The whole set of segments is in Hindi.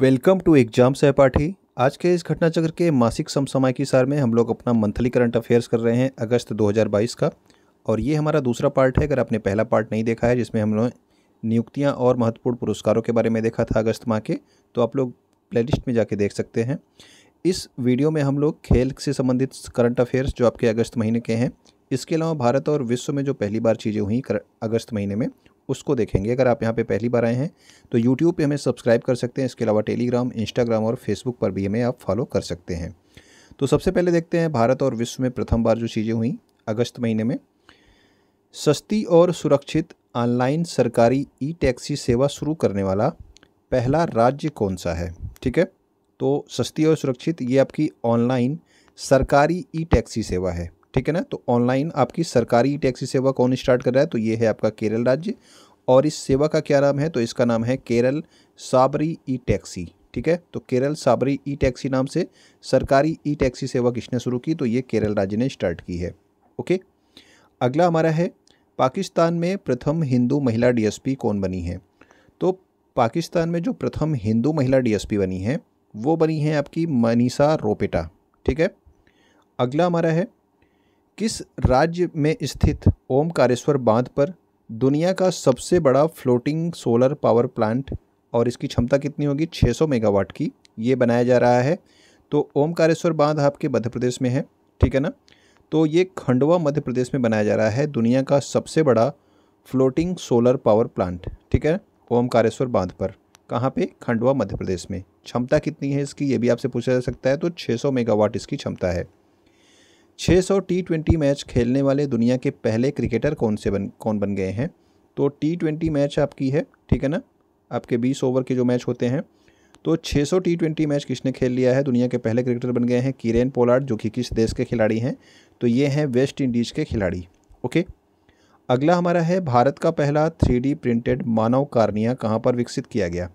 वेलकम टू एग्जाम सहपाठी आज के इस घटनाचक्र के मासिक समसमय की सार में हम लोग अपना मंथली करंट अफेयर्स कर रहे हैं अगस्त 2022 का और ये हमारा दूसरा पार्ट है अगर आपने पहला पार्ट नहीं देखा है जिसमें हम लोग नियुक्तियाँ और महत्वपूर्ण पुरस्कारों के बारे में देखा था अगस्त माह के तो आप लोग प्ले में जाके देख सकते हैं इस वीडियो में हम लोग खेल से संबंधित करंट अफेयर्स जो आपके अगस्त महीने के हैं इसके अलावा भारत और विश्व में जो पहली बार चीज़ें हुई अगस्त महीने में उसको देखेंगे अगर आप यहाँ पे पहली बार आए हैं तो यूट्यूब पे हमें सब्सक्राइब कर सकते हैं इसके अलावा टेलीग्राम इंस्टाग्राम और फेसबुक पर भी हमें आप फॉलो कर सकते हैं तो सबसे पहले देखते हैं भारत और विश्व में प्रथम बार जो चीज़ें हुई अगस्त महीने में सस्ती और सुरक्षित ऑनलाइन सरकारी ई टैक्सी सेवा शुरू करने वाला पहला राज्य कौन सा है ठीक है तो सस्ती और सुरक्षित ये आपकी ऑनलाइन सरकारी ई टैक्सी सेवा है ठीक है ना तो ऑनलाइन आपकी सरकारी टैक्सी सेवा कौन स्टार्ट कर रहा है तो ये है आपका केरल राज्य और इस सेवा का क्या नाम है तो इसका नाम है केरल साबरी ई टैक्सी ठीक है तो केरल साबरी ई टैक्सी नाम से सरकारी ई टैक्सी सेवा किसने शुरू की तो ये केरल राज्य ने स्टार्ट की है ओके अगला हमारा है पाकिस्तान में प्रथम हिंदू महिला डीएसपी कौन बनी है तो पाकिस्तान में जो प्रथम हिंदू महिला डीएसपी बनी है वो बनी है आपकी मनीषा रोपेटा ठीक है अगला हमारा है किस राज्य में स्थित ओमकारेश्वर बांध पर दुनिया का सबसे बड़ा फ्लोटिंग सोलर पावर प्लांट और इसकी क्षमता कितनी होगी 600 मेगावाट की ये बनाया जा रहा है तो ओमकारेश्वर बांध आपके मध्य प्रदेश में है ठीक है ना तो ये खंडवा मध्य प्रदेश में बनाया जा रहा है दुनिया का सबसे बड़ा फ्लोटिंग सोलर पावर प्लांट ठीक है ओमकारेश्वर बांध पर कहाँ पे खंडवा मध्य प्रदेश में क्षमता कितनी है इसकी ये भी आपसे पूछा जा सकता है तो 600 मेगावाट इसकी क्षमता है 600 टी ट्वेंटी मैच खेलने वाले दुनिया के पहले क्रिकेटर कौन से बन कौन बन गए हैं तो टी ट्वेंटी मैच आपकी है ठीक है ना आपके बीस ओवर के जो मैच होते हैं तो 600 टी ट्वेंटी मैच किसने खेल लिया है दुनिया के पहले क्रिकेटर बन गए हैं किरेन पोलार्ड जो कि किस देश के खिलाड़ी हैं तो ये हैं वेस्ट इंडीज़ के खिलाड़ी ओके अगला हमारा है भारत का पहला थ्री प्रिंटेड मानव कार्निया कहाँ पर विकसित किया गया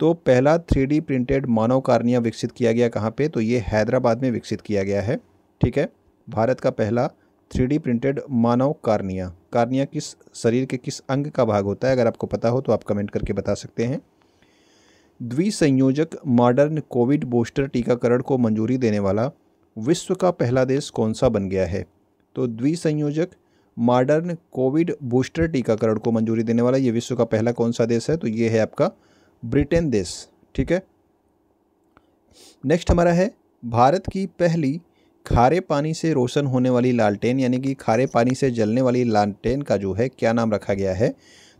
तो पहला थ्री प्रिंटेड मानव कारनिया विकसित किया गया कहाँ पर तो ये हैदराबाद में विकसित किया गया है ठीक है भारत का पहला थ्री प्रिंटेड मानव कार्निया कार्निया किस शरीर के किस अंग का भाग होता है अगर आपको पता हो तो आप कमेंट करके बता सकते हैं द्विसंयोजक मॉडर्न कोविड बूस्टर टीकाकरण को मंजूरी देने वाला विश्व का पहला देश कौन सा बन गया है तो द्विसंयोजक मॉडर्न कोविड बूस्टर टीकाकरण को मंजूरी देने वाला ये विश्व का पहला कौन सा देश है तो ये है आपका ब्रिटेन देश ठीक है नेक्स्ट हमारा है भारत की पहली खारे पानी से रोशन होने वाली लालटेन यानी कि खारे पानी से जलने वाली लालटेन का जो है क्या नाम रखा गया है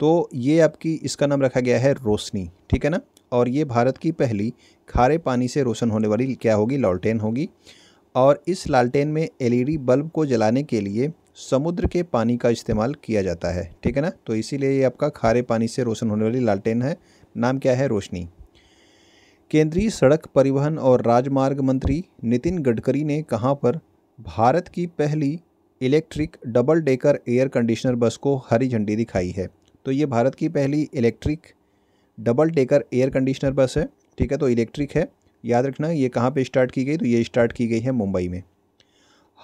तो ये आपकी इसका नाम रखा गया है रोशनी ठीक है ना और ये भारत की पहली खारे पानी से रोशन होने वाली क्या होगी लालटेन होगी और इस लालटेन में एलईडी बल्ब को जलाने के लिए समुद्र के पानी का इस्तेमाल किया जाता है ठीक है ना तो इसीलिए ये आपका खारे पानी से रोशन होने वाली लालटेन है नाम क्या है रोशनी केंद्रीय सड़क परिवहन और राजमार्ग मंत्री नितिन गडकरी ने कहाँ पर भारत की पहली electric double decker air conditioner bus को हरी झंडी दिखाई है तो ये भारत की पहली electric double decker air conditioner bus है ठीक है तो इलेक्ट्रिक है याद रखना ये कहाँ पे स्टार्ट की गई तो ये स्टार्ट की गई है मुंबई में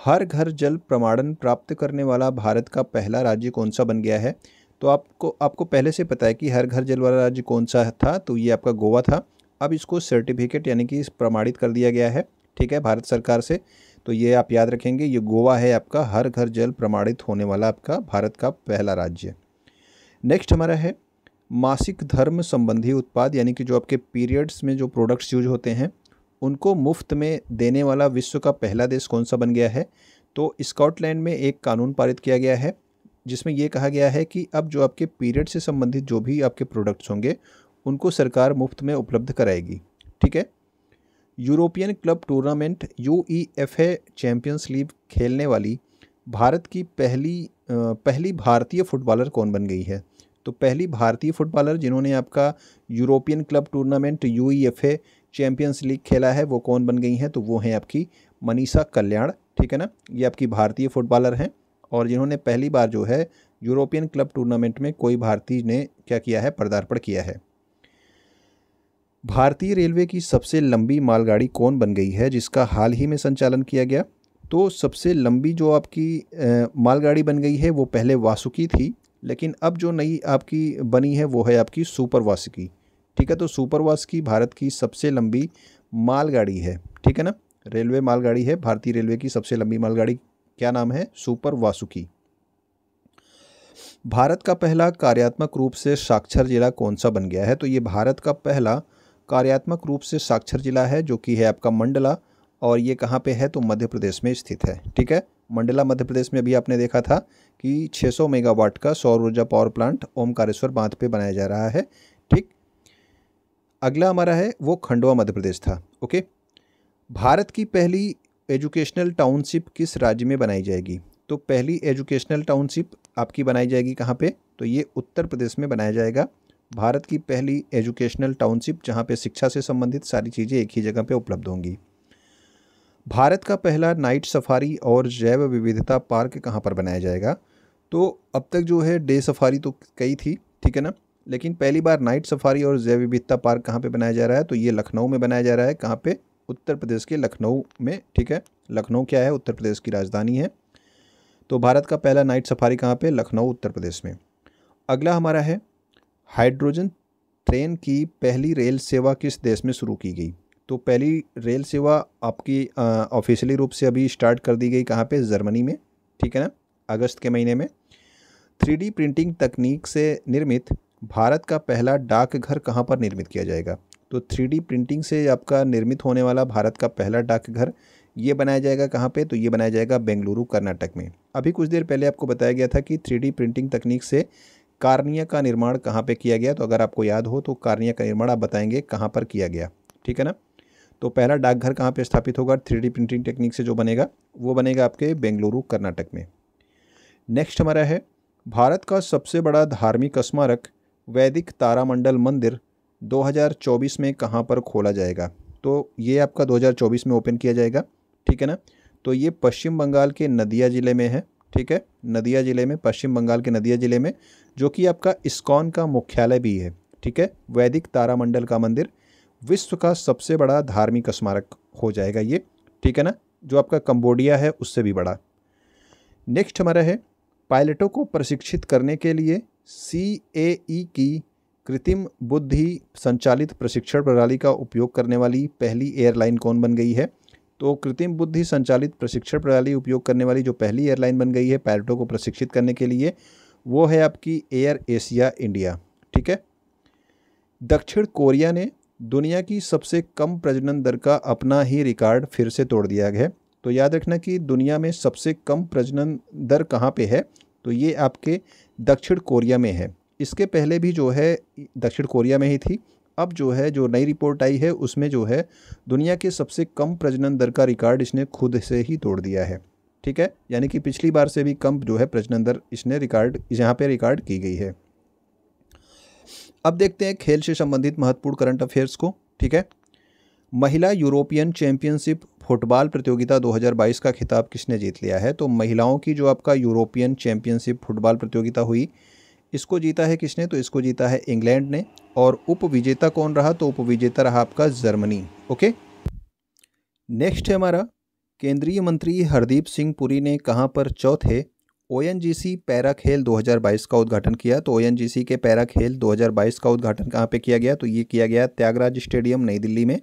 हर घर जल प्रमाणन प्राप्त करने वाला भारत का पहला राज्य कौन सा बन गया है तो आपको आपको पहले से पता है कि हर घर जल वाला राज्य कौन सा था तो ये आपका गोवा था अब इसको सर्टिफिकेट यानी कि प्रमाणित कर दिया गया है ठीक है भारत सरकार से तो ये आप याद रखेंगे ये गोवा है आपका हर घर जल प्रमाणित होने वाला आपका भारत का पहला राज्य नेक्स्ट हमारा है मासिक धर्म संबंधी उत्पाद यानी कि जो आपके पीरियड्स में जो प्रोडक्ट्स यूज होते हैं उनको मुफ्त में देने वाला विश्व का पहला देश कौन सा बन गया है तो स्कॉटलैंड में एक कानून पारित किया गया है जिसमें यह कहा गया है कि अब जो आपके पीरियड से संबंधित जो भी आपके प्रोडक्ट्स होंगे उनको सरकार मुफ्त में उपलब्ध कराएगी ठीक है European club tournament U E F A champions league खेलने वाली भारत की पहली पहली भारतीय फुटबॉलर कौन बन गई है तो पहली भारतीय फुटबॉलर जिन्होंने आपका European club tournament U E F A champions league खेला है वो कौन बन गई हैं तो वो हैं आपकी मनीषा कल्याण ठीक है ना ये आपकी भारतीय फुटबॉलर हैं और जिन्होंने पहली बार जो है यूरोपियन क्लब टूर्नामेंट में कोई भारतीय ने क्या किया है पदार्पण किया है भारतीय रेलवे की सबसे लंबी मालगाड़ी कौन बन गई है जिसका हाल ही में संचालन किया गया तो सबसे लंबी जो आपकी मालगाड़ी बन गई है वो पहले वासुकी थी लेकिन अब जो नई आपकी बनी है वो है आपकी सुपर वासुकी ठीक है तो सुपर वासुकी भारत की सबसे लंबी मालगाड़ी है ठीक है ना रेलवे मालगाड़ी है भारतीय रेलवे की सबसे लंबी मालगाड़ी क्या नाम है सुपर वासुकी भारत का पहला कार्यात्मक रूप से साक्षर जिला कौन सा बन गया है तो ये भारत का पहला कार्यात्मक रूप से साक्षर जिला है जो कि है आपका मंडला और ये कहाँ पे है तो मध्य प्रदेश में स्थित है ठीक है मंडला मध्य प्रदेश में अभी आपने देखा था कि 600 मेगावाट का सौर ऊर्जा पावर प्लांट ओमकारेश्वर बांध पे बनाया जा रहा है ठीक अगला हमारा है वो खंडवा मध्य प्रदेश था ओके भारत की पहली एजुकेशनल टाउनशिप किस राज्य में बनाई जाएगी तो पहली एजुकेशनल टाउनशिप आपकी बनाई जाएगी कहाँ पर तो ये उत्तर प्रदेश में बनाया जाएगा भारत की पहली एजुकेशनल टाउनशिप जहां पे शिक्षा से संबंधित सारी चीज़ें एक ही जगह पे उपलब्ध होंगी भारत का पहला नाइट सफारी और जैव विविधता पार्क कहाँ पर बनाया जाएगा तो अब तक जो है डे सफारी तो कई थी ठीक है ना लेकिन पहली बार नाइट सफारी और जैव विविधता पार्क कहाँ पर बनाया जा रहा है तो ये लखनऊ में बनाया जा रहा है कहाँ पर उत्तर प्रदेश के लखनऊ में ठीक है लखनऊ क्या है उत्तर प्रदेश की राजधानी है तो भारत का पहला नाइट सफारी कहाँ पे लखनऊ उत्तर प्रदेश में अगला हमारा है हाइड्रोजन ट्रेन की पहली रेल सेवा किस देश में शुरू की गई तो पहली रेल सेवा आपकी ऑफिशियली रूप से अभी स्टार्ट कर दी गई कहाँ पे जर्मनी में ठीक है ना अगस्त के महीने में थ्री प्रिंटिंग तकनीक से निर्मित भारत का पहला डाकघर कहाँ पर निर्मित किया जाएगा तो थ्री प्रिंटिंग से आपका निर्मित होने वाला भारत का पहला डाकघर ये बनाया जाएगा कहाँ पे तो ये बनाया जाएगा बेंगलुरु कर्नाटक में अभी कुछ देर पहले आपको बताया गया था कि थ्री प्रिंटिंग तकनीक से कार्निया का निर्माण कहाँ पे किया गया तो अगर आपको याद हो तो कार्निया का निर्माण आप बताएंगे कहाँ पर किया गया ठीक है ना तो पहला डाकघर कहाँ पे स्थापित होगा थ्री प्रिंटिंग टेक्निक से जो बनेगा वो बनेगा आपके बेंगलुरु कर्नाटक में नेक्स्ट हमारा है भारत का सबसे बड़ा धार्मिक स्मारक वैदिक तारामंडल मंदिर 2024 में कहाँ पर खोला जाएगा तो ये आपका 2024 में ओपन किया जाएगा ठीक है ना तो ये पश्चिम बंगाल के नदिया ज़िले में है ठीक है नदिया ज़िले में पश्चिम बंगाल के नदिया ज़िले में जो कि आपका इस्कॉन का मुख्यालय भी है ठीक है वैदिक तारामंडल का मंदिर विश्व का सबसे बड़ा धार्मिक स्मारक हो जाएगा ये ठीक है ना जो आपका कंबोडिया है उससे भी बड़ा नेक्स्ट हमारा है पायलटों को प्रशिक्षित करने के लिए सी ए ई की कृत्रिम बुद्धि संचालित प्रशिक्षण प्रणाली का उपयोग करने वाली पहली एयरलाइन कौन बन गई है तो कृत्रिम बुद्धि संचालित प्रशिक्षण प्रणाली उपयोग करने वाली जो पहली एयरलाइन बन गई है पायलटों को प्रशिक्षित करने के लिए वो है आपकी एयर एशिया इंडिया ठीक है दक्षिण कोरिया ने दुनिया की सबसे कम प्रजनन दर का अपना ही रिकॉर्ड फिर से तोड़ दिया है तो याद रखना कि दुनिया में सबसे कम प्रजनन दर कहाँ पे है तो ये आपके दक्षिण कोरिया में है इसके पहले भी जो है दक्षिण कोरिया में ही थी अब जो है जो नई रिपोर्ट आई है उसमें जो है दुनिया के सबसे कम प्रजनन दर का रिकॉर्ड इसने खुद से ही तोड़ दिया है ठीक है यानी कि पिछली बार से भी कम जो है प्रजनन दर इसने रिकॉर्ड यहाँ पे रिकॉर्ड की गई है अब देखते हैं खेल से संबंधित महत्वपूर्ण करंट अफेयर्स को ठीक है महिला यूरोपियन चैंपियनशिप फुटबॉल प्रतियोगिता 2022 का खिताब किसने जीत लिया है तो महिलाओं की जो आपका यूरोपियन चैंपियनशिप फुटबॉल प्रतियोगिता हुई इसको जीता है किसने तो इसको जीता है इंग्लैंड ने और उप विजेता कौन रहा तो उप विजेता रहा आपका जर्मनी ओके नेक्स्ट है हमारा केंद्रीय मंत्री हरदीप सिंह पुरी ने कहाँ पर चौथे ओ पैरा खेल 2022 का उद्घाटन किया तो ओ के पैरा खेल 2022 का उद्घाटन कहाँ पे किया गया तो ये किया गया त्यागराज स्टेडियम नई दिल्ली में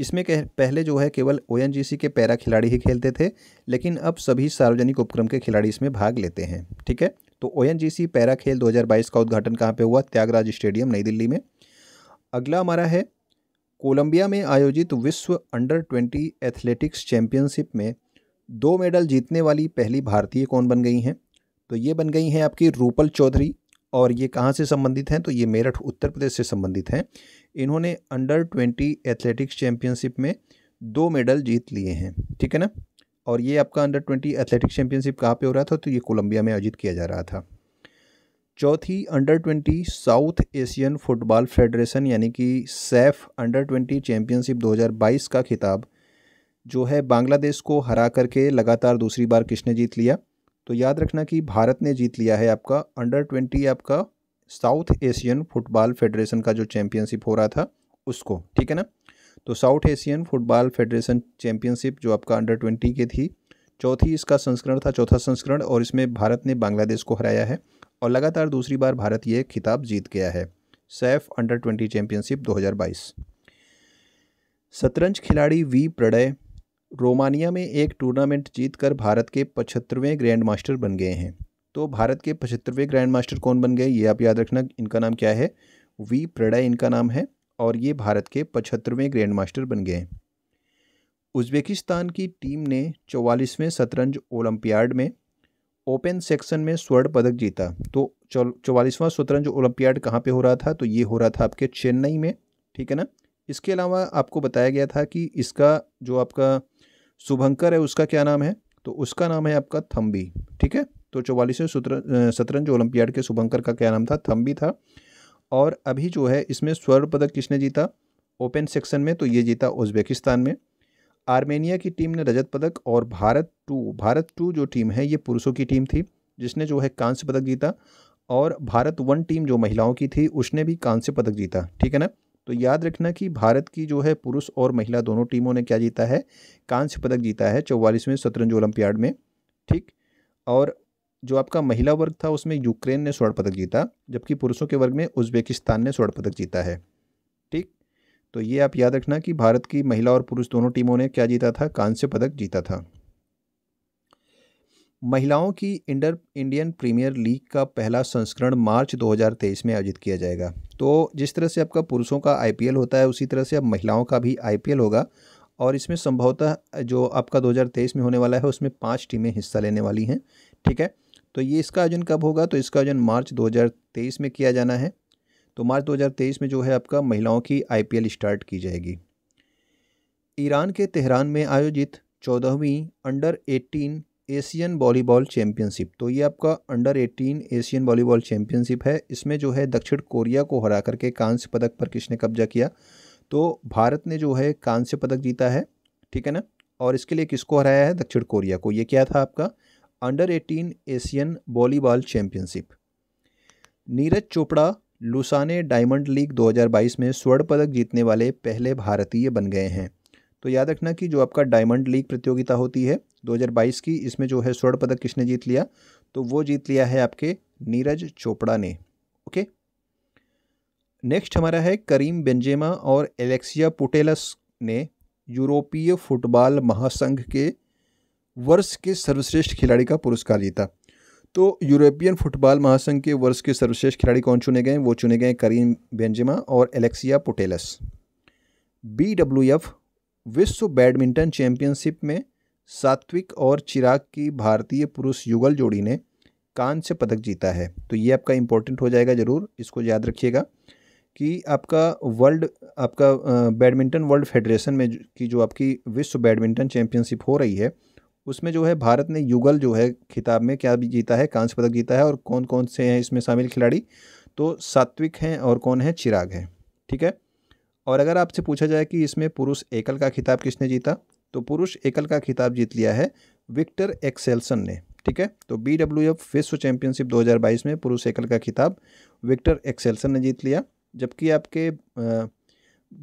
इसमें कह पहले जो है केवल ओ के पैरा खिलाड़ी ही खेलते थे लेकिन अब सभी सार्वजनिक उपक्रम के खिलाड़ी इसमें भाग लेते हैं ठीक है तो ओ एन जी सी पैरा खेल दो हज़ार बाईस का उद्घाटन कहाँ पर हुआ त्यागराज स्टेडियम नई दिल्ली में अगला हमारा है कोलंबिया में आयोजित विश्व अंडर ट्वेंटी एथलेटिक्स चैम्पियनशिप में दो मेडल जीतने वाली पहली भारतीय कौन बन गई हैं तो ये बन गई हैं आपकी रूपल चौधरी और ये कहाँ से संबंधित हैं तो ये मेरठ उत्तर प्रदेश से संबंधित हैं इन्होंने अंडर ट्वेंटी एथलेटिक्स चैम्पियनशिप में दो मेडल जीत लिए हैं ठीक है ना और ये आपका अंडर ट्वेंटी एथलेटिक्स चैम्पियनशिप कहाँ पे हो रहा था तो ये कोलंबिया में आयोजित किया जा रहा था चौथी under twenty South Asian football federation यानी कि सैफ अंडर ट्वेंटी चैम्पियनशिप 2022 का खिताब जो है बांग्लादेश को हरा करके लगातार दूसरी बार किसने जीत लिया तो याद रखना कि भारत ने जीत लिया है आपका अंडर ट्वेंटी आपका साउथ एशियन फुटबॉल फेडरेशन का जो चैम्पियनशिप हो रहा था उसको ठीक है ना तो South Asian football federation championship जो आपका अंडर ट्वेंटी की थी चौथी इसका संस्करण था चौथा संस्करण और इसमें भारत ने बांग्लादेश को हराया है और लगातार दूसरी बार भारत ये खिताब जीत गया है सैफ अंडर ट्वेंटी चैंपियनशिप 2022 शतरंज खिलाड़ी वी प्रणय रोमानिया में एक टूर्नामेंट जीतकर भारत के पचहत्तरवें ग्रैंड मास्टर बन गए हैं तो भारत के पचहत्तरवें ग्रैंड मास्टर कौन बन गए ये आप याद रखना इनका नाम क्या है वी प्रणय इनका नाम है और ये भारत के पचहत्तरवें ग्रैंड मास्टर बन गए उज्बेकिस्तान की टीम ने चौवालीसवें शतरंज ओलंपियाड में ओपन सेक्शन में स्वर्ण पदक जीता तो चौवालीसवां शतरंज ओलंपियाड कहाँ पे हो रहा था तो ये हो रहा था आपके चेन्नई में ठीक है ना इसके अलावा आपको बताया गया था कि इसका जो आपका शुभंकर है उसका क्या नाम है तो उसका नाम है आपका थम्बी ठीक है तो चौवालीसवें शतरंज ओलंपियाड के शुभंकर का क्या नाम था थम्बी था और अभी जो है इसमें स्वर्ण पदक किसने जीता ओपन सेक्शन में तो ये जीता उज्बेकिस्तान में आर्मेनिया की टीम ने रजत पदक और भारत टू भारत टू जो टीम है ये पुरुषों की टीम थी जिसने जो है कांस्य पदक जीता और भारत वन टीम जो महिलाओं की थी उसने भी कांस्य पदक जीता ठीक है ना तो याद रखना कि भारत की जो है पुरुष और महिला दोनों टीमों ने क्या जीता है कांस्य पदक जीता है चौवालीसवें शतरंज ओलंपियाड में ठीक और जो आपका महिला वर्ग था उसमें यूक्रेन ने स्वर्ण पदक जीता जबकि पुरुषों के वर्ग में उज्बेकिस्तान ने स्वर्ण पदक जीता है ठीक तो ये आप याद रखना कि भारत की महिला और पुरुष दोनों टीमों ने क्या जीता था कांस्य पदक जीता था महिलाओं की इंडर इंडियन प्रीमियर लीग का पहला संस्करण मार्च 2023 में आयोजित किया जाएगा तो जिस तरह से आपका पुरुषों का आईपीएल होता है उसी तरह से अब महिलाओं का भी आईपीएल होगा और इसमें संभवतः जो आपका 2023 में होने वाला है उसमें पाँच टीमें हिस्सा लेने वाली हैं ठीक है तो ये इसका आयोजन कब होगा तो इसका आयोजन मार्च 2023 में किया जाना है तो मार्च 2023 में जो है आपका महिलाओं की आईपीएल स्टार्ट की जाएगी ईरान के तेहरान में आयोजित चौदहवीं अंडर 18 एशियन वॉलीबॉल चैम्पियनशिप तो ये आपका अंडर 18 एशियन वॉलीबॉल चैम्पियनशिप है इसमें जो है दक्षिण कोरिया को हरा करके कांस्य पदक पर किसने कब्जा किया तो भारत ने जो है कांस्य पदक जीता है ठीक है ना और इसके लिए किसको हराया है दक्षिण कोरिया को ये क्या था आपका under 18 Asian volleyball championship Neeraj Chopra Lausanne diamond league 2022 में स्वर्ण पदक जीतने वाले पहले भारतीय बन गए हैं तो याद रखना कि जो आपका डायमंड लीग प्रतियोगिता होती है 2022 की इसमें जो है स्वर्ण पदक किसने जीत लिया तो वो जीत लिया है आपके नीरज चोपड़ा ने ओके नेक्स्ट हमारा है करीम बेंजेमा और एलेक्सिया पुटेलस ने यूरोपीय फुटबॉल महासंघ के वर्ष के सर्वश्रेष्ठ खिलाड़ी का पुरस्कार जीता तो यूरोपियन फुटबॉल महासंघ के वर्ष के सर्वश्रेष्ठ खिलाड़ी कौन चुने गए वो चुने गए करीम बेंजिमा और Alexia Putellas B W F विश्व बैडमिंटन चैंपियनशिप में सात्विक और चिराग की भारतीय पुरुष युगल जोड़ी ने कांस्य पदक जीता है तो ये आपका इम्पोर्टेंट हो जाएगा ज़रूर इसको याद रखिएगा कि आपका वर्ल्ड आपका बैडमिंटन वर्ल्ड फेडरेशन में की जो आपकी विश्व बैडमिंटन चैंपियनशिप हो रही है उसमें जो है भारत ने युगल जो है खिताब में क्या जीता है कांस्य पदक जीता है और कौन कौन से हैं इसमें शामिल खिलाड़ी तो सात्विक हैं और कौन है चिराग हैं ठीक है और अगर आपसे पूछा जाए कि इसमें पुरुष एकल का खिताब किसने जीता तो पुरुष एकल का खिताब जीत लिया है विक्टर एक्सेल्सन ने ठीक है तो बी डब्ल्यू एफ विश्व चैंपियनशिप 2022 में पुरुष एकल का खिताब विक्टर एक्सेल्सन ने जीत लिया जबकि आपके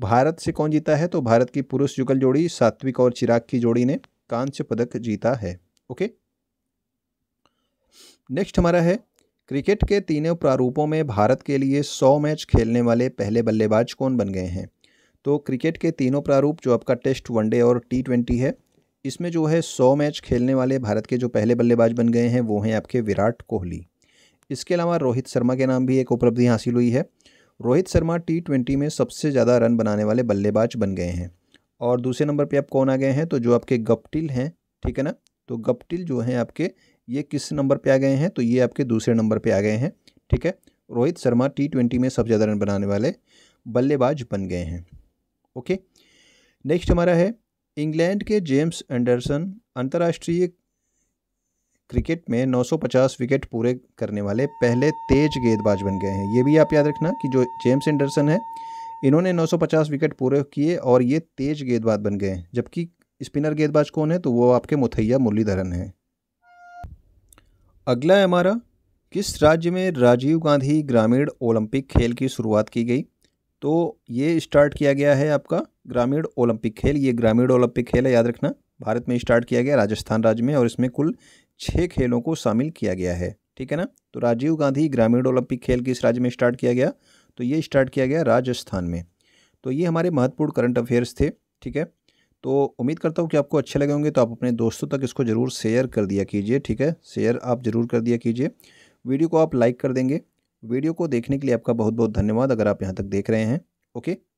भारत से कौन जीता है तो भारत की पुरुष युगल जोड़ी सात्विक और चिराग की जोड़ी ने कांस्य पदक जीता है ओके नेक्स्ट हमारा है क्रिकेट के तीनों प्रारूपों में भारत के लिए सौ मैच खेलने वाले पहले बल्लेबाज कौन बन गए हैं तो क्रिकेट के तीनों प्रारूप जो आपका टेस्ट वनडे और टी ट्वेंटी है इसमें जो है सौ मैच खेलने वाले भारत के जो पहले बल्लेबाज बन गए हैं वो हैं आपके विराट कोहली इसके अलावा रोहित शर्मा के नाम भी एक उपलब्धि हासिल हुई है रोहित शर्मा टी ट्वेंटी में सबसे ज़्यादा रन बनाने वाले बल्लेबाज बन गए हैं और दूसरे नंबर पे आप कौन आ गए हैं तो जो आपके गपटिल हैं ठीक है ना तो गपटिल जो हैं आपके ये किस नंबर पे आ गए हैं तो ये आपके दूसरे नंबर पे आ गए हैं ठीक है रोहित शर्मा टी ट्वेंटी में सबसे ज़्यादा रन बनाने वाले बल्लेबाज बन गए हैं ओके नेक्स्ट हमारा है इंग्लैंड के जेम्स एंडरसन अंतर्राष्ट्रीय क्रिकेट में 950 विकेट पूरे करने वाले पहले तेज गेंदबाज बन गए हैं ये भी आप याद रखना कि जो जेम्स एंडरसन है इन्होंने 950 विकेट पूरे किए और ये तेज गेंदबाज बन गए जबकि स्पिनर गेंदबाज कौन है तो वो आपके मुथैया मुरलीधरन हैं अगला है हमारा किस राज्य में राजीव गांधी ग्रामीण ओलंपिक खेल की शुरुआत की गई तो ये स्टार्ट किया गया है आपका ग्रामीण ओलंपिक खेल ये ग्रामीण ओलंपिक खेल है याद रखना भारत में स्टार्ट किया गया राजस्थान राज्य में और इसमें कुल छः खेलों को शामिल किया गया है ठीक है ना तो राजीव गांधी ग्रामीण ओलंपिक खेल किस राज्य में स्टार्ट किया गया तो ये स्टार्ट किया गया राजस्थान में तो ये हमारे महत्वपूर्ण करंट अफेयर्स थे ठीक है तो उम्मीद करता हूँ कि आपको अच्छे लगे होंगे तो आप अपने दोस्तों तक इसको ज़रूर शेयर कर दिया कीजिए ठीक है शेयर आप ज़रूर कर दिया कीजिए वीडियो को आप लाइक कर देंगे वीडियो को देखने के लिए आपका बहुत बहुत धन्यवाद अगर आप यहाँ तक देख रहे हैं ओके